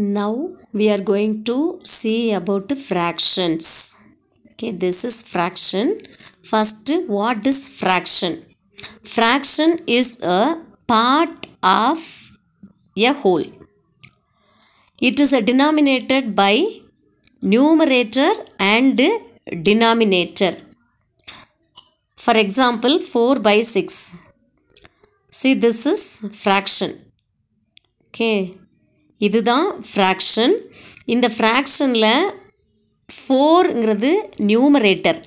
Now we are going to see about fractions. Okay, this is fraction. First, what is fraction? Fraction is a part of a whole. It is denominated by numerator and denominator. For example, 4 by 6. See, this is fraction. Okay, இதுதான் fraction இந்த ஃப்ராக்ஷனில் ஃபோருங்கிறது numerator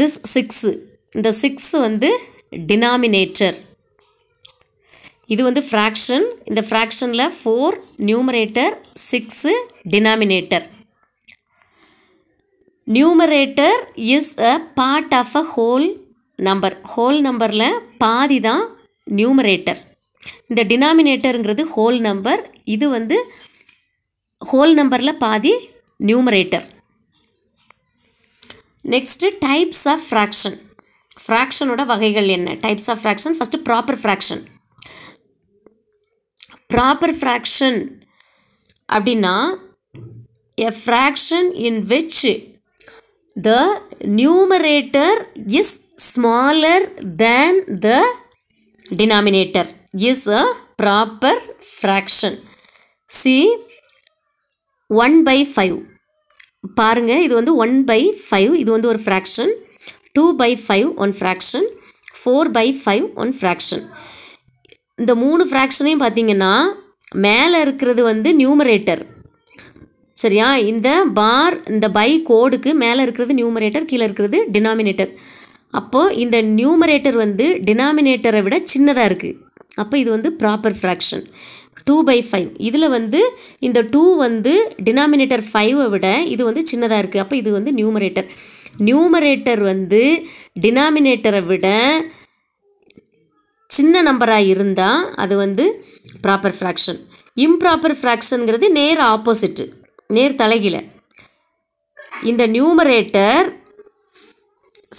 this six இந்த six வந்து denominator இது வந்து fraction இந்த ஃப்ராக்ஷனில் four numerator six denominator numerator is a part of a whole number whole நம்பரில் பாதி தான் நியூமரேட்டர் இந்த டினாமினேட்டருங்கிறது ஹோல் நம்பர் இது வந்து ஹோல் நம்பரில் பாதி numerator next types of fraction ஃப்ராக்ஷனோட வகைகள் என்ன types of fraction first proper fraction proper fraction அப்படின்னா a fraction in which the numerator is smaller than the denominator is a proper fraction see one by five பாருங்கள் இது வந்து one by five இது வந்து ஒரு fraction two by five one fraction four by five one fraction இந்த மூணு ஃப்ராக்ஷனையும் பார்த்தீங்கன்னா மேலே இருக்கிறது வந்து நியூமரேட்டர் சரியா இந்த பார் இந்த பை கோடுக்கு மேலே இருக்கிறது நியூமரேட்டர் கீழே இருக்கிறது டினாமினேட்டர் அப்போது இந்த நியூமரேட்டர் வந்து டினாமினேட்டரை விட சின்னதாக இருக்குது அப்போ இது வந்து proper fraction two by five இதில் வந்து இந்த டூ வந்து டினாமினேட்டர் ஃபைவை விட இது வந்து சின்னதாக இருக்குது அப்போ இது வந்து நியூமரேட்டர் நியூமரேட்டர் வந்து டினாமினேட்டரை விட சின்ன நம்பராக இருந்தால் அது வந்து ப்ராப்பர் ஃப்ராக்ஷன் இம்ப்ராப்பர் ஃப்ராக்ஷனுங்கிறது நேர் ஆப்போசிட்டு நேர் தலைகில இந்த numerator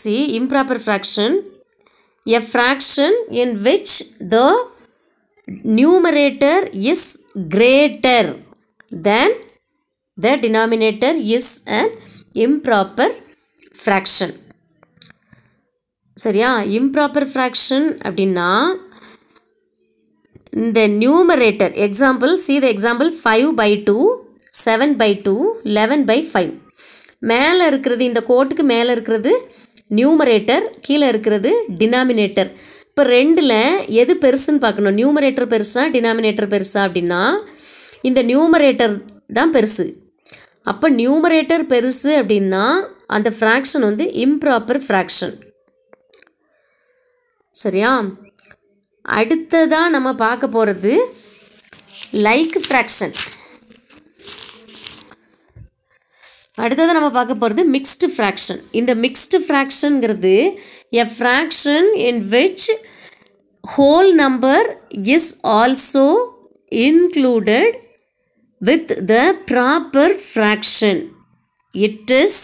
see improper fraction a fraction in which the numerator is greater than the denominator is and improper fraction சரியா இம்ப்ராப்பர் ஃப்ராக்ஷன் அப்படின்னா இந்த numerator example see the example five by two seven by two eleven by five மேலே இருக்கிறது இந்த கோட்டுக்கு மேலே இருக்கிறது numerator கீழே இருக்கிறது டினாமினேட்டர் இப்போ ரெண்டில் எது பெருசுன்னு பார்க்கணும் நியூமரேட்டர் பெருசா டினாமினேட்டர் பெருசா அப்படின்னா இந்த நியூமரேட்டர் தான் பெருசு அப்போ நியூமரேட்டர் பெருசு அப்படின்னா அந்த ஃப்ராக்ஷன் வந்து இம்ப்ராப்பர் ஃப்ராக்ஷன் சரியா அடுத்ததாக நம்ம பார்க்க போகிறது லைக் ஃப்ராக்ஷன் அடுத்தது நம்ம பார்க்க போகிறது மிக்ஸ்டு ஃப்ராக்ஷன் இந்த மிக்ஸ்டு ஃப்ராக்ஷனுங்கிறது a fraction in which whole number is also included with the proper fraction it is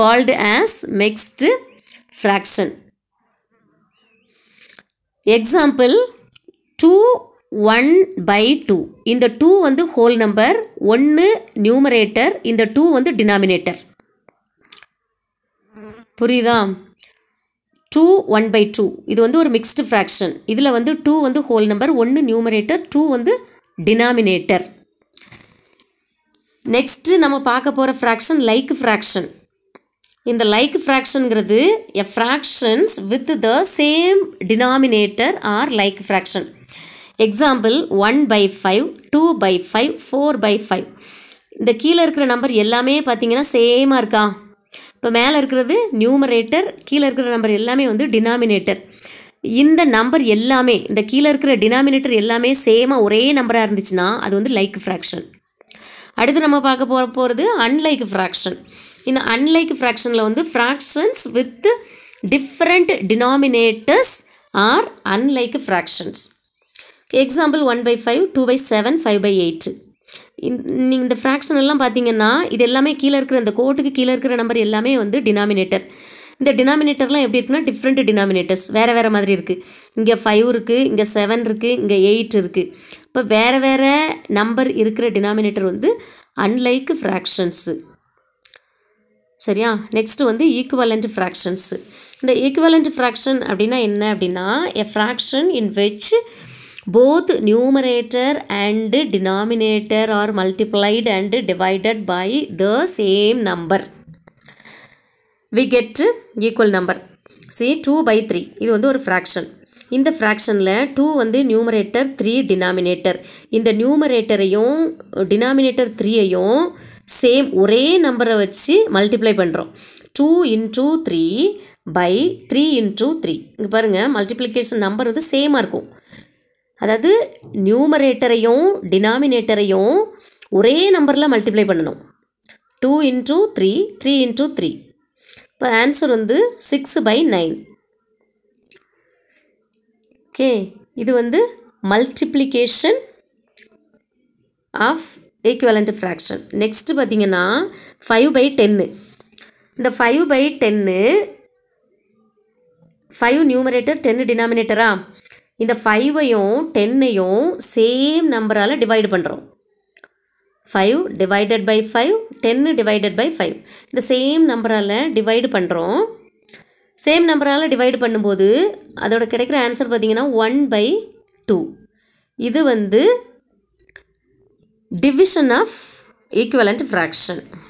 called as mixed fraction example two one by two இந்த டூ வந்து ஹோல் நம்பர் ஒன்று numerator இந்த two வந்து denominator புரியுதா two one by two இது வந்து ஒரு mixed fraction இதில் வந்து டூ வந்து ஹோல் நம்பர் ஒன்று நியூமரேட்டர் டூ வந்து டினாமினேட்டர் நெக்ஸ்ட்டு நம்ம பார்க்க போகிற ஃப்ராக்ஷன் லைக் ஃப்ராக்ஷன் இந்த லைக் ஃப்ராக்ஷனுங்கிறது a fractions with the same denominator are like fraction example one by five two by five four by five இந்த கீழே இருக்கிற நம்பர் எல்லாமே பார்த்தீங்கன்னா சேமாக இருக்கா இப்போ மேலே இருக்கிறது நியூமரேட்டர் கீழே இருக்கிற நம்பர் எல்லாமே வந்து டினாமினேட்டர் இந்த நம்பர் எல்லாமே இந்த கீழே இருக்கிற டினாமினேட்டர் எல்லாமே சேமாக ஒரே நம்பராக இருந்துச்சுன்னா அது வந்து லைக் ஃப்ராக்ஷன் அடுத்து நம்ம பார்க்க போகிற போகிறது அன்லைக் ஃப்ராக்ஷன் இந்த அன்லைக் ஃப்ராக்ஷனில் வந்து fractions with different denominators are unlike fractions example one by five two by seven five by eight நீங்கள் இந்த ஃப்ராக்ஷன் எல்லாம் பார்த்தீங்கன்னா இது எல்லாமே கீழே இருக்கிற இந்த கோட்டுக்கு கீழே இருக்கிற நம்பர் எல்லாமே வந்து டினாமினேட்டர் இந்த டினாமினேட்டர்லாம் எப்படி இருக்குன்னா டிஃப்ரெண்ட் டினாமினேட்டர்ஸ் வேறு வேறு மாதிரி இருக்குது இங்கே ஃபைவ் இருக்குது இங்கே செவன் இருக்குது இங்கே எயிட் இருக்குது இப்போ வேறு வேறு நம்பர் இருக்கிற டினாமினேட்டர் வந்து அன்லைக்கு ஃப்ராக்ஷன்ஸு சரியா நெக்ஸ்ட்டு வந்து ஈக்குவலண்ட் ஃப்ராக்ஷன்ஸு இந்த ஈக்குவலண்ட் ஃப்ராக்ஷன் அப்படின்னா என்ன அப்படின்னா a fraction in which both numerator and denominator are multiplied and divided by the same number we get equal number see two by three இது வந்து ஒரு fraction இந்த ஃப்ராக்ஷனில் டூ வந்து நியூமரேட்டர் த்ரீ டினாமினேட்டர் இந்த நியூமரேட்டரையும் டினாமினேட்டர் த்ரீயையும் same ஒரே நம்பரை வச்சு மல்டிப்ளை பண்ணுறோம் two into three by three into three இங்கு பாருங்கள் மல்டிப்ளிகேஷன் நம்பர் வந்து சேமாக இருக்கும் அதாவது நியூமரேட்டரையும் டினாமினேட்டரையும் ஒரே நம்பரில் மல்டிப்ளை பண்ணணும் two into three three into three இப்போ ஆன்சர் வந்து சிக்ஸ் பை நைன் ஓகே இது வந்து multiplication of equivalent fraction next பார்த்தீங்கன்னா ஃபைவ் பை டென்னு இந்த five by ten five numerator ten டினாமினேட்டரா இந்த ஃபைவையும் டென்னையும் சேம் நம்பரால் டிவைடு பண்ணுறோம் five divided by five ten divided by five இந்த சேம் நம்பரால் டிவைடு பண்ணுறோம் சேம் நம்பரால் டிவைடு பண்ணும்போது அதோட கிடைக்கிற ஆன்சர் பார்த்திங்கன்னா ஒன் பை டூ இது வந்து டிவிஷன் ஆஃப் ஈக்குவலண்ட் ஃப்ராக்ஷன்